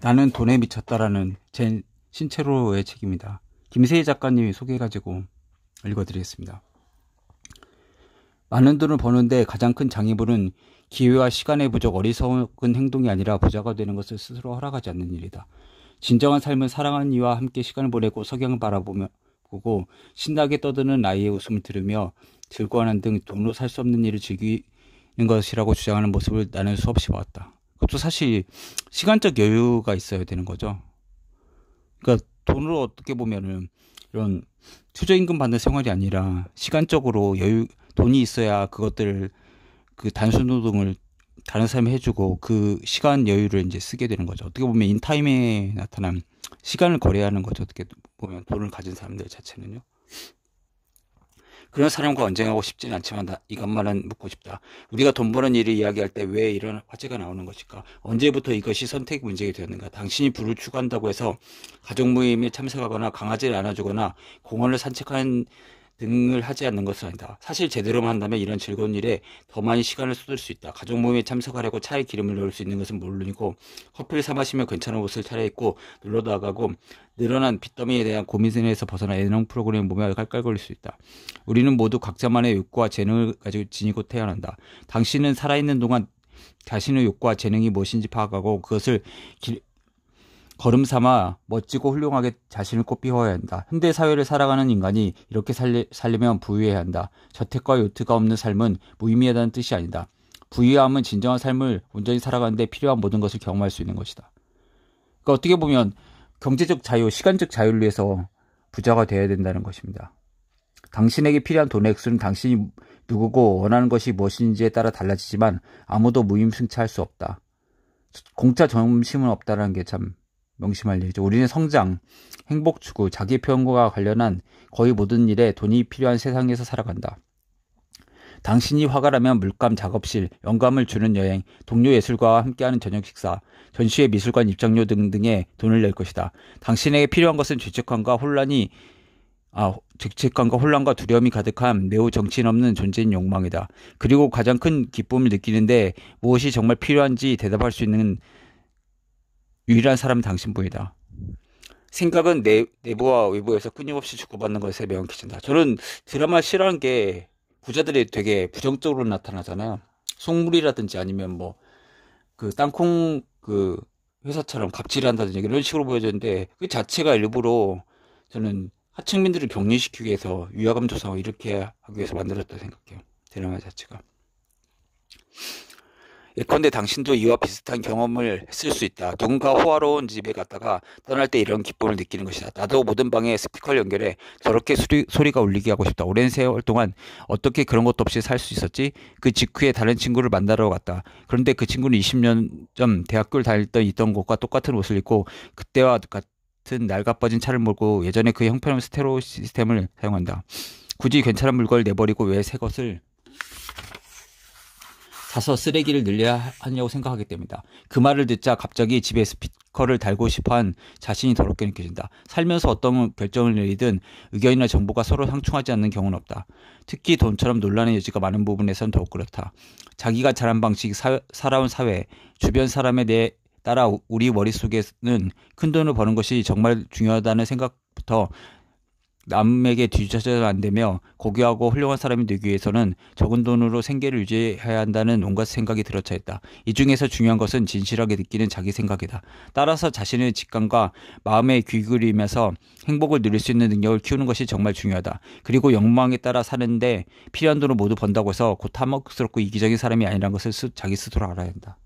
나는 돈에 미쳤다라는 제 신체로의 책입니다. 김세희 작가님이 소개해가지고 읽어드리겠습니다. 많은 돈을 버는데 가장 큰 장애물은 기회와 시간의 부족 어리석은 행동이 아니라 부자가 되는 것을 스스로 허락하지 않는 일이다. 진정한 삶은 사랑하는 이와 함께 시간을 보내고 석양을 바라보며 보고 신나게 떠드는 아이의 웃음을 들으며 즐거워하는 등 돈으로 살 수 없는 일을 즐기는 것이라고 주장하는 모습을 나는 수없이 봤다. 그것도 사실 시간적 여유가 있어야 되는 거죠. 그러니까 돈으로 어떻게 보면은 이런 최저임금 받는 생활이 아니라 시간적으로 여유 돈이 있어야 그것들 그 단순 노동을 다른 사람이 해주고 그 시간 여유를 이제 쓰게 되는 거죠. 어떻게 보면 인타임에 나타난 시간을 거래하는 거죠. 어떻게 보면 돈을 가진 사람들 자체는요. 그런 사람과 언쟁하고 싶지는 않지만 이것만은 묻고 싶다. 우리가 돈 버는 일을 이야기할 때 왜 이런 화제가 나오는 것일까? 언제부터 이것이 선택 문제가 되었는가? 당신이 불을 추구한다고 해서 가족 모임에 참석하거나 강아지를 안아주거나 공원을 산책하는 등을 하지 않는 것은 아니다. 사실 제대로만 한다면 이런 즐거운 일에 더많이 시간을 쏟을 수 있다. 가족 모임에 참석하려고 차에 기름을 넣을 수 있는 것은 물론이고 커피를 사마시면 괜찮은 옷을 차려입고 놀러 나가고 늘어난 빚더미에 대한 고민에서 벗어나 예능 프로그램 몸에 깔깔 거릴 수 있다. 우리는 모두 각자만의 욕구와 재능을 가지고 지니고 태어난다. 당신은 살아있는 동안 자신의 욕구와 재능이 무엇인지 파악하고 그것을 길, 걸음 삼아 멋지고 훌륭하게 자신을 꽃피워야 한다. 현대 사회를 살아가는 인간이 이렇게 살리, 살려면 부유해야 한다. 저택과 요트가 없는 삶은 무의미하다는 뜻이 아니다. 부유함은 진정한 삶을 온전히 살아가는데 필요한 모든 것을 경험할 수 있는 것이다. 그러니까 어떻게 보면 경제적 자유, 시간적 자유를 위해서 부자가 되어야 된다는 것입니다. 당신에게 필요한 돈의 액수는 당신이 누구고 원하는 것이 무엇인지에 따라 달라지지만 아무도 무임승차할 수 없다. 공짜 점심은 없다라는 게참 명심할 일이죠. 우리는 성장, 행복 추구, 자기 표현과 관련한 거의 모든 일에 돈이 필요한 세상에서 살아간다. 당신이 화가라면 물감 작업실, 영감을 주는 여행, 동료 예술가와 함께하는 저녁 식사, 전시회 미술관 입장료 등등에 돈을 낼 것이다. 당신에게 필요한 것은 죄책감과 혼란이 아, 죄책감과 혼란과 두려움이 가득한 매우 정신 없는 존재인 욕망이다. 그리고 가장 큰 기쁨을 느끼는데 무엇이 정말 필요한지 대답할 수 있는 유일한 사람은 당신 부이다. 생각은 내, 내부와 외부에서 끊임없이 주고받는 것에 매운 기준다. 저는 드라마 싫어한 게 부자들이 되게 부정적으로 나타나잖아요. 속물이라든지 아니면 뭐 그 땅콩 그 회사처럼 갑질한다든지 이런 식으로 보여졌는데 그 자체가 일부러 저는 하층민들을 격리시키기 위해서 위화감 조성을 이렇게 하기 위해서 만들었다 고 생각해요. 드라마 자체가. 예컨대 당신도 이와 비슷한 경험을 했을 수 있다. 누군가 호화로운 집에 갔다가 떠날 때 이런 기쁨을 느끼는 것이다. 나도 모든 방에 스피커를 연결해 저렇게 소리, 가 울리게 하고 싶다. 오랜 세월 동안 어떻게 그런 것도 없이 살 수 있었지? 그 직후에 다른 친구를 만나러 갔다. 그런데 그 친구는 20년 전 대학교를 다닐 던 있던 곳과 똑같은 옷을 입고 그때와 같은 날아빠진 차를 몰고 예전에 그 형편없는 스테로 시스템을 사용한다. 굳이 괜찮은 물건을 내버리고 왜 새 것을 가서 쓰레기를 늘려야 하냐고 생각하게됩니다그 말을 듣자 갑자기 집에 스피커를 달고 싶어한 자신이 더럽게 느껴진다. 살면서 어떤 결정을 내리든 의견이나 정보가 서로 상충하지 않는 경우는 없다. 특히 돈처럼 논란의 여지가 많은 부분에선 더욱 그렇다. 자기가 잘한 방식, 사, 살아온 사회, 주변 사람에 대해 따라 우리 머릿속에는 큰 돈을 버는 것이 정말 중요하다는 생각부터 남에게 뒤처져서 안 되며 고귀하고 훌륭한 사람이 되기 위해서는 적은 돈으로 생계를 유지해야 한다는 온갖 생각이 들어차있다. 이 중에서 중요한 것은 진실하게 느끼는 자기 생각이다. 따라서 자신의 직감과 마음에 귀기울이면서 행복을 누릴 수 있는 능력을 키우는 것이 정말 중요하다. 그리고 욕망에 따라 사는데 필요한 돈을 모두 번다고 해서 곧 탐욕스럽고 이기적인 사람이 아니라는 것을 자기 스스로 알아야 한다.